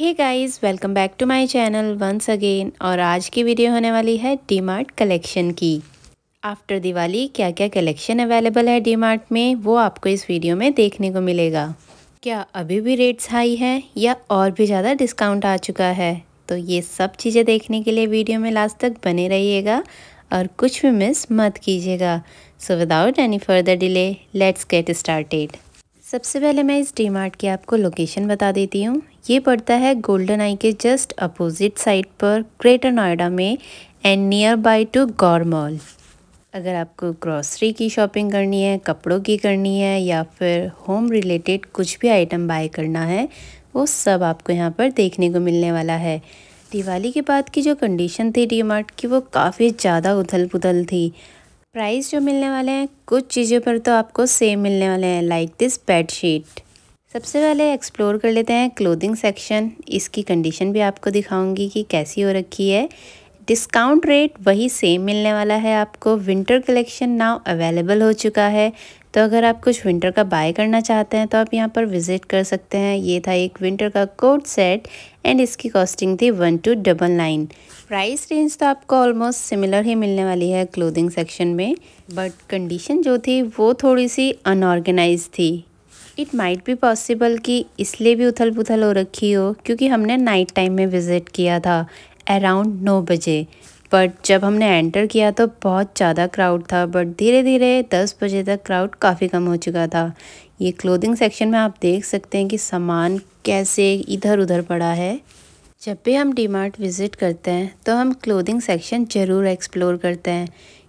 hey guys welcome back to my channel once again और आज की वीडियो होने वाली है मार्ट कलेक्शन की आफ्टर दिवाली क्या क्या कलेक्शन अवेलेबल है मार्ट में वो आपको इस वीडियो में देखने को मिलेगा क्या अभी भी रेट्स हाई है या और भी ज़्यादा डिस्काउंट आ चुका है तो ये सब चीज़ें देखने के लिए वीडियो में लास्ट तक बने रहिएगा और कुछ भी मिस मत कीजिएगा so without any further delay let's get started सबसे पहले मैं इस डी मार्ट की आपको लोकेशन बता देती हूँ ये पड़ता है गोल्डन आई के जस्ट अपोजिट साइड पर ग्रेटर नोएडा में and nearby to Gaur mall अगर आपको ग्रॉसरी की शॉपिंग करनी है कपड़ों की करनी है या फिर होम रिलेटेड कुछ भी आइटम बाय करना है वो सब आपको यहाँ पर देखने को मिलने वाला है दिवाली के बाद की जो कंडीशन थी डी मार्ट की वो काफ़ी ज़्यादा उथल पुथल थी प्राइस जो मिलने वाले हैं कुछ चीज़ों पर तो आपको सेम मिलने वाले हैं लाइक दिस बेड शीट सबसे पहले एक्सप्लोर कर लेते हैं क्लोथिंग सेक्शन इसकी कंडीशन भी आपको दिखाऊंगी कि कैसी हो रखी है डिस्काउंट रेट वही सेम मिलने वाला है आपको विंटर कलेक्शन नाउ अवेलेबल हो चुका है तो अगर आप कुछ विंटर का बाय करना चाहते हैं तो आप यहाँ पर विज़िट कर सकते हैं ये था एक विंटर का कोट सेट एंड इसकी कॉस्टिंग थी one two double nine price range तो आपको ऑलमोस्ट सिमिलर ही मिलने वाली है क्लोथिंग सेक्शन में बट कंडीशन जो थी वो थोड़ी सी अनऑर्गेनाइज थी इट माइट भी पॉसिबल कि इसलिए भी उथल पुथल हो रखी हो क्योंकि हमने नाइट टाइम में विज़िट किया था अराउंड नौ बजे बट जब हमने एंटर किया तो बहुत ज़्यादा क्राउड था बट धीरे धीरे दस बजे तक क्राउड काफ़ी कम हो चुका था ये क्लोथिंग सेक्शन में आप देख सकते हैं कि सामान कैसे इधर उधर पड़ा है जब भी हम डी विज़िट करते हैं तो हम क्लोथिंग सेक्शन ज़रूर एक्सप्लोर करते हैं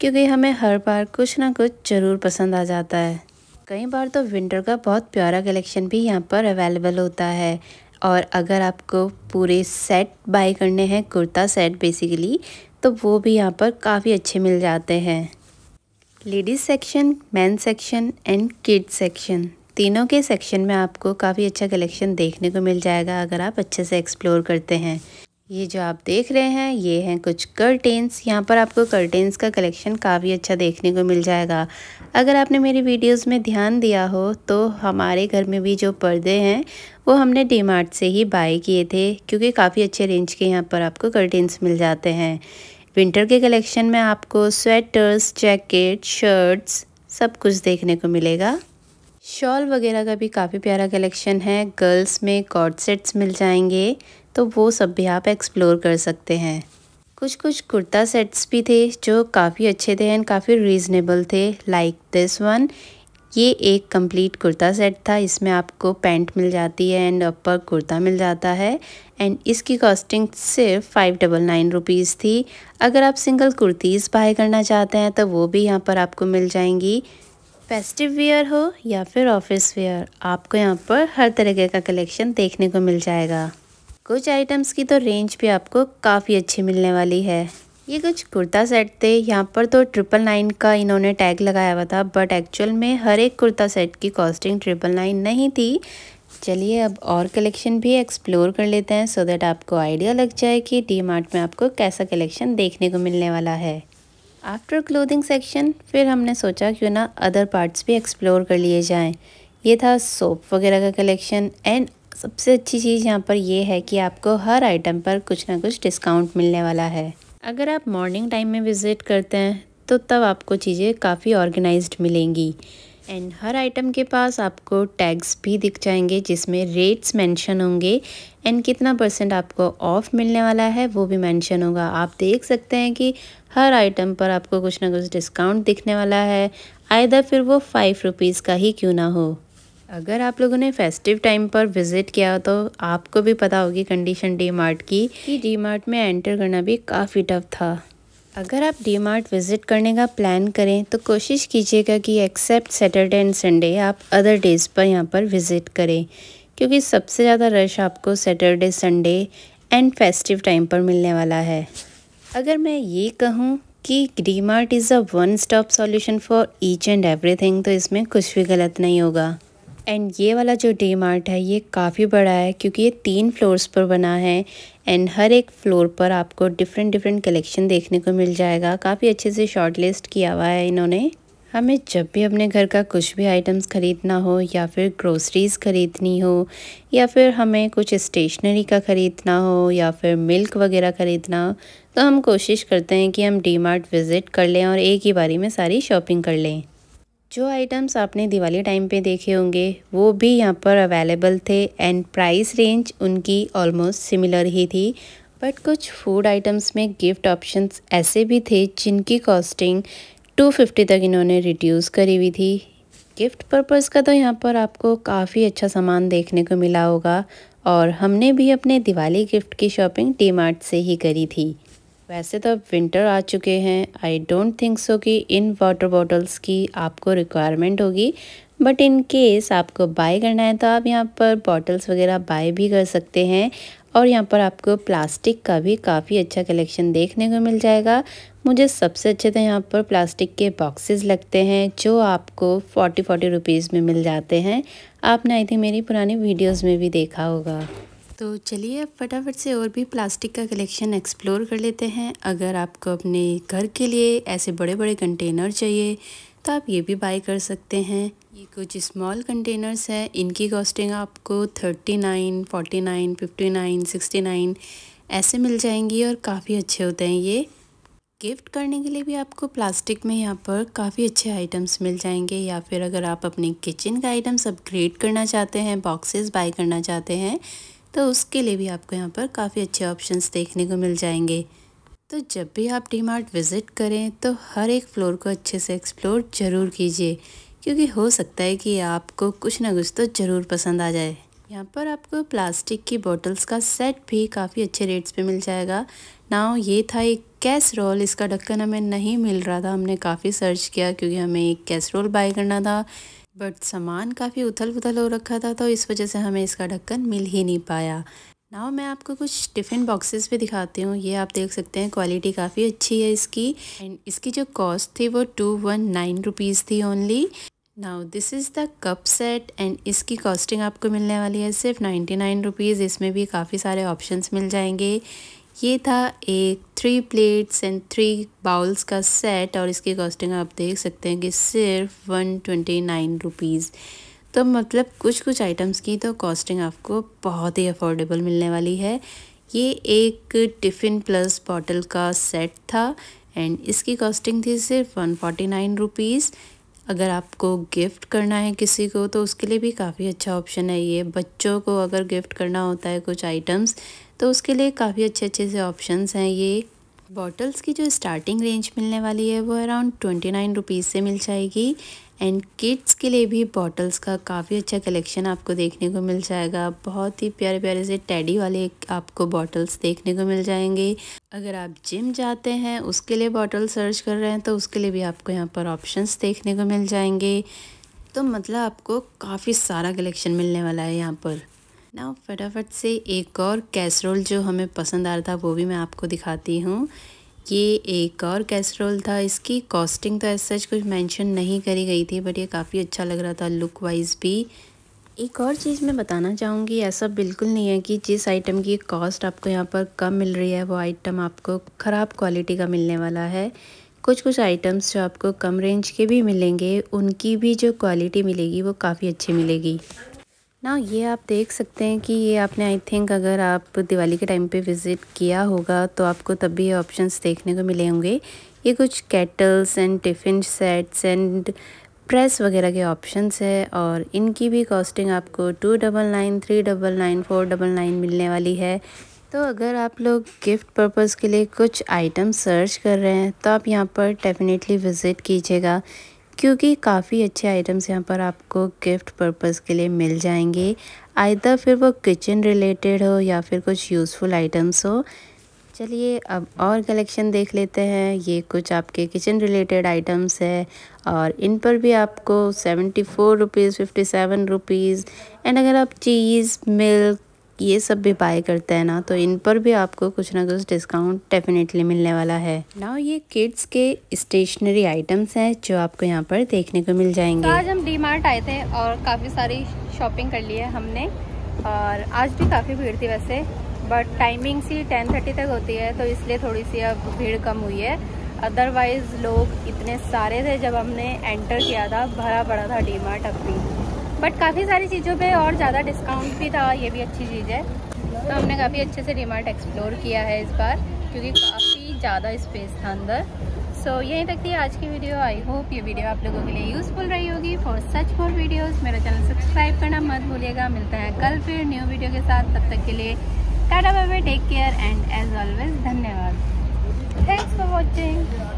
क्योंकि हमें हर बार कुछ ना कुछ ज़रूर पसंद आ जाता है कई बार तो विंटर का बहुत प्यारा कलेक्शन भी यहाँ पर अवेलेबल होता है और अगर आपको पूरे सेट बाय करने हैं कुर्ता सेट बेसिकली तो वो भी यहाँ पर काफ़ी अच्छे मिल जाते हैं ladies section man section and kid section तीनों के सेक्शन में आपको काफ़ी अच्छा कलेक्शन देखने को मिल जाएगा अगर आप अच्छे से एक्सप्लोर करते हैं ये जो आप देख रहे हैं ये हैं कुछ कर्टेंस यहाँ पर आपको कर्टेंस का कलेक्शन काफ़ी अच्छा देखने को मिल जाएगा अगर आपने मेरी वीडियोस में ध्यान दिया हो तो हमारे घर में भी जो पर्दे हैं वो हमने डी से ही बाय किए थे क्योंकि काफ़ी अच्छे रेंज के यहाँ पर आपको कर्टेंस मिल जाते हैं विंटर के कलेक्शन में आपको स्वेटर्स जैकेट शर्ट्स सब कुछ देखने को मिलेगा शॉल वगैरह का भी काफ़ी प्यारा कलेक्शन है गर्ल्स में कॉर्ड सेट्स मिल जाएंगे तो वो सब भी आप एक्सप्लोर कर सकते हैं कुछ कुछ कुर्ता सेट्स भी थे जो काफ़ी अच्छे थे एंड काफ़ी रीज़नेबल थे लाइक दिस वन ये एक कंप्लीट कुर्ता सेट था इसमें आपको पैंट मिल जाती है एंड अपर कुर्ता मिल जाता है एंड इसकी कॉस्टिंग सिर्फ फाइव डबल नाइन रुपीज़ थी अगर आप सिंगल कुर्तीज़ बाय करना चाहते हैं तो वो भी यहाँ पर आपको मिल जाएंगी फेस्टिव वेयर हो या फिर ऑफिस वेयर आपको यहाँ पर हर तरीके का कलेक्शन देखने को मिल जाएगा कुछ आइटम्स की तो रेंज भी आपको काफ़ी अच्छी मिलने वाली है ये कुछ कुर्ता सेट थे यहाँ पर तो ट्रिपल नाइन का इन्होंने टैग लगाया हुआ था बट एक्चुअल में हर एक कुर्ता सेट की कॉस्टिंग ट्रिपल नाइन नहीं थी चलिए अब और कलेक्शन भी एक्सप्लोर कर लेते हैं सो दैट आपको आइडिया लग जाए कि डी मार्ट में आपको कैसा कलेक्शन देखने को मिलने वाला है आफ्टर क्लोथिंग सेक्शन फिर हमने सोचा क्यों ना अदर पार्ट्स भी एक्सप्लोर कर लिए जाएँ ये था सोप वगैरह का कलेक्शन एंड सबसे अच्छी चीज़ यहाँ पर यह है कि आपको हर आइटम पर कुछ ना कुछ डिस्काउंट मिलने वाला है अगर आप मॉर्निंग टाइम में विज़िट करते हैं तो तब आपको चीज़ें काफ़ी ऑर्गेनाइज्ड मिलेंगी एंड हर आइटम के पास आपको टैग्स भी दिख जाएंगे जिसमें रेट्स मेंशन होंगे एंड कितना परसेंट आपको ऑफ मिलने वाला है वो भी मेंशन होगा आप देख सकते हैं कि हर आइटम पर आपको कुछ ना कुछ डिस्काउंट दिखने वाला है आयदा फिर वो फ़ाइव रुपीज़ का ही क्यों ना हो अगर आप लोगों ने फेस्टिव टाइम पर विज़िट किया तो आपको भी पता होगी कंडीशन डी मार्ट की कि डी मार्ट में एंटर करना भी काफ़ी टफ था अगर आप डी मार्ट विज़िट करने का प्लान करें तो कोशिश कीजिएगा कि एक्सेप्ट सैटरडे एंड संडे आप अदर डेज़ पर यहाँ पर विज़िट करें क्योंकि सबसे ज़्यादा रश आपको Saturday Sunday and festive time पर मिलने वाला है अगर मैं ये कहूँ कि D mart is a one stop solution for each and everything तो इसमें कुछ भी गलत नहीं होगा एंड ये वाला जो डी मार्ट है ये काफ़ी बड़ा है क्योंकि ये तीन फ्लोर्स पर बना है एंड हर एक फ्लोर पर आपको डिफरेंट डिफरेंट कलेक्शन देखने को मिल जाएगा काफ़ी अच्छे से शॉर्ट लिस्ट किया हुआ है इन्होंने हमें जब भी अपने घर का कुछ भी आइटम्स ख़रीदना हो या फिर ग्रोसरीज़ ख़रीदनी हो या फिर हमें कुछ स्टेशनरी का ख़रीदना हो या फिर मिल्क वगैरह ख़रीदना हो तो हम कोशिश करते हैं कि हम डी मार्ट विज़िट कर लें और एक ही बारी में सारी शॉपिंग कर लें जो आइटम्स आपने दिवाली टाइम पे देखे होंगे वो भी यहाँ पर अवेलेबल थे एंड प्राइस रेंज उनकी ऑलमोस्ट सिमिलर ही थी बट कुछ फूड आइटम्स में गिफ्ट ऑप्शंस ऐसे भी थे जिनकी कॉस्टिंग 250 तक इन्होंने रिड्यूस करी हुई थी गिफ्ट पर्पस का तो यहाँ पर आपको काफ़ी अच्छा सामान देखने को मिला होगा और हमने भी अपने दिवाली गिफ्ट की शॉपिंग डी से ही करी थी वैसे तो विंटर आ चुके हैं आई डोंट थिंक सो कि इन वाटर बॉटल्स की आपको रिक्वायरमेंट होगी बट इन केस आपको बाय करना है तो आप यहाँ पर बॉटल्स वगैरह बाय भी कर सकते हैं और यहाँ पर आपको प्लास्टिक का भी काफ़ी अच्छा कलेक्शन देखने को मिल जाएगा मुझे सबसे अच्छे तो यहाँ पर प्लास्टिक के बॉक्सेस लगते हैं जो आपको फोर्टी फोर्टी रुपीज़ में मिल जाते हैं आपने आई थिंक मेरी पुरानी वीडियोज़ में भी देखा होगा तो चलिए अब फटाफट से और भी प्लास्टिक का कलेक्शन एक्सप्लोर कर लेते हैं अगर आपको अपने घर के लिए ऐसे बड़े बड़े कंटेनर चाहिए तो आप ये भी बाई कर सकते हैं ये कुछ स्मॉल कंटेनर्स हैं इनकी कॉस्टिंग आपको thirty nine forty nine fifty nine sixty nine ऐसे मिल जाएंगी और काफ़ी अच्छे होते हैं ये गिफ्ट करने के लिए भी आपको प्लास्टिक में यहाँ पर काफ़ी अच्छे आइटम्स मिल जाएंगे या फिर अगर आप अपने किचन का आइटम्स अपग्रेड करना चाहते हैं बॉक्सेस बाय करना चाहते हैं तो उसके लिए भी आपको यहाँ पर काफ़ी अच्छे ऑप्शंस देखने को मिल जाएंगे तो जब भी आप डी मार्ट विज़िट करें तो हर एक फ्लोर को अच्छे से एक्सप्लोर ज़रूर कीजिए क्योंकि हो सकता है कि आपको कुछ ना कुछ तो ज़रूर पसंद आ जाए यहाँ पर आपको प्लास्टिक की बॉटल्स का सेट भी काफ़ी अच्छे रेट्स पे मिल जाएगा नाउ ये था एक कैसरोल इसका ढक्कन हमें नहीं मिल रहा था हमने काफ़ी सर्च किया क्योंकि हमें एक कैसरोल बाई करना था बट सामान काफ़ी उथल पुथल हो रखा था तो इस वजह से हमें इसका ढक्कन मिल ही नहीं पाया नाव मैं आपको कुछ टिफ़िन बॉक्सेस भी दिखाती हूँ ये आप देख सकते हैं क्वालिटी काफ़ी अच्छी है इसकी एंड इसकी जो कॉस्ट थी वो टू वन नाइन रुपीज़ थी only now this is the cup set and इसकी कॉस्टिंग आपको मिलने वाली है सिर्फ नाइन्टी नाइन रुपीज़ इसमें भी काफ़ी सारे ऑप्शंस मिल जाएंगे ये था एक three plates and three bowls का सेट और इसकी कॉस्टिंग आप देख सकते हैं कि सिर्फ वन ट्वेंटी नाइन रुपीज़ तो मतलब कुछ कुछ आइटम्स की तो कॉस्टिंग आपको बहुत ही अफोर्डेबल मिलने वाली है ये एक टिफ़िन प्लस बॉटल का सेट था एंड इसकी कॉस्टिंग थी सिर्फ वन फोर्टी नाइन रुपीज़ अगर आपको गिफ्ट करना है किसी को तो उसके लिए भी काफ़ी अच्छा ऑप्शन है ये बच्चों को अगर गिफ्ट करना होता है कुछ आइटम्स तो उसके लिए काफ़ी अच्छे अच्छे से ऑप्शंस हैं ये बॉटल्स की जो स्टार्टिंग रेंज मिलने वाली है वो अराउंड ट्वेंटी नाइन रुपीज़ से मिल जाएगी एंड किड्स के लिए भी बॉटल्स का काफ़ी अच्छा कलेक्शन आपको देखने को मिल जाएगा बहुत ही प्यारे प्यारे से टैडी वाले आपको बॉटल्स देखने को मिल जाएंगे अगर आप जिम जाते हैं उसके लिए बॉटल सर्च कर रहे हैं तो उसके लिए भी आपको यहाँ पर ऑप्शन देखने को मिल जाएंगे तो मतलब आपको काफ़ी सारा कलेक्शन मिलने वाला है यहाँ पर ना फटाफट से एक और कैसरोल जो हमें पसंद आ रहा था वो भी मैं आपको दिखाती हूँ ये एक और कैसरोल था इसकी कॉस्टिंग तो ऐसा सच कुछ मेंशन नहीं करी गई थी बट ये काफ़ी अच्छा लग रहा था लुक वाइज भी एक और चीज़ मैं बताना चाहूँगी ऐसा बिल्कुल नहीं है कि जिस आइटम की कॉस्ट आपको यहाँ पर कम मिल रही है वो आइटम आपको ख़राब क्वालिटी का मिलने वाला है कुछ कुछ आइटम्स जो आपको कम रेंज के भी मिलेंगे उनकी भी जो क्वालिटी मिलेगी वो काफ़ी अच्छी मिलेगी ना ये आप देख सकते हैं कि ये आपने आई थिंक अगर आप दिवाली के टाइम पे विज़िट किया होगा तो आपको तब भी ये ऑप्शंस देखने को मिले होंगे ये कुछ kettles and tiffin sets and press वगैरह के ऑप्शंस है और इनकी भी कॉस्टिंग आपको two double nine three double nine four double nine मिलने वाली है तो अगर आप लोग गिफ्ट पर्पज़ के लिए कुछ आइटम सर्च कर रहे हैं तो आप यहाँ पर डेफ़िनेटली विज़िट कीजिएगा क्योंकि काफ़ी अच्छे आइटम्स यहाँ पर आपको गिफ्ट पर्पज़ के लिए मिल जाएंगे आयदा फिर वो किचन रिलेटेड हो या फिर कुछ यूज़फुल आइटम्स हो चलिए अब और कलेक्शन देख लेते हैं ये कुछ आपके किचन रिलेटेड आइटम्स है और इन पर भी आपको seventy four rupees fifty seven rupees and अगर आप चीज़ मिल्क ये सब भी बाय करता है ना तो इन पर भी आपको कुछ ना कुछ डिस्काउंट डेफिनेटली मिलने वाला है ना ये किड्स के स्टेशनरी आइटम्स हैं जो आपको यहाँ पर देखने को मिल जाएंगे तो आज हम डी मार्ट आए थे और काफ़ी सारी शॉपिंग कर ली है हमने और आज भी काफ़ी भीड़ थी वैसे बट टाइमिंग सी टेन थर्टी तक होती है तो इसलिए थोड़ी सी अब भीड़ कम हुई है अदरवाइज़ लोग इतने सारे थे जब हमने एंटर किया था भरा पड़ा था डी मार्ट अब भी बट काफ़ी सारी चीज़ों पे और ज़्यादा डिस्काउंट भी था ये भी अच्छी चीज़ है तो हमने काफ़ी अच्छे से डीमार्ट एक्सप्लोर किया है इस बार क्योंकि काफ़ी ज़्यादा स्पेस था अंदर सो so, यहीं तक थी आज की वीडियो आई होप ये वीडियो आप लोगों के लिए यूज़फुल रही होगी फॉर सच फॉर वीडियोज़ मेरा चैनल सब्सक्राइब करना मत भूलिएगा मिलता है कल फिर न्यू वीडियो के साथ तब तक के लिए टाटा बाबा take care and as always धन्यवाद थैंक्स फॉर वॉचिंग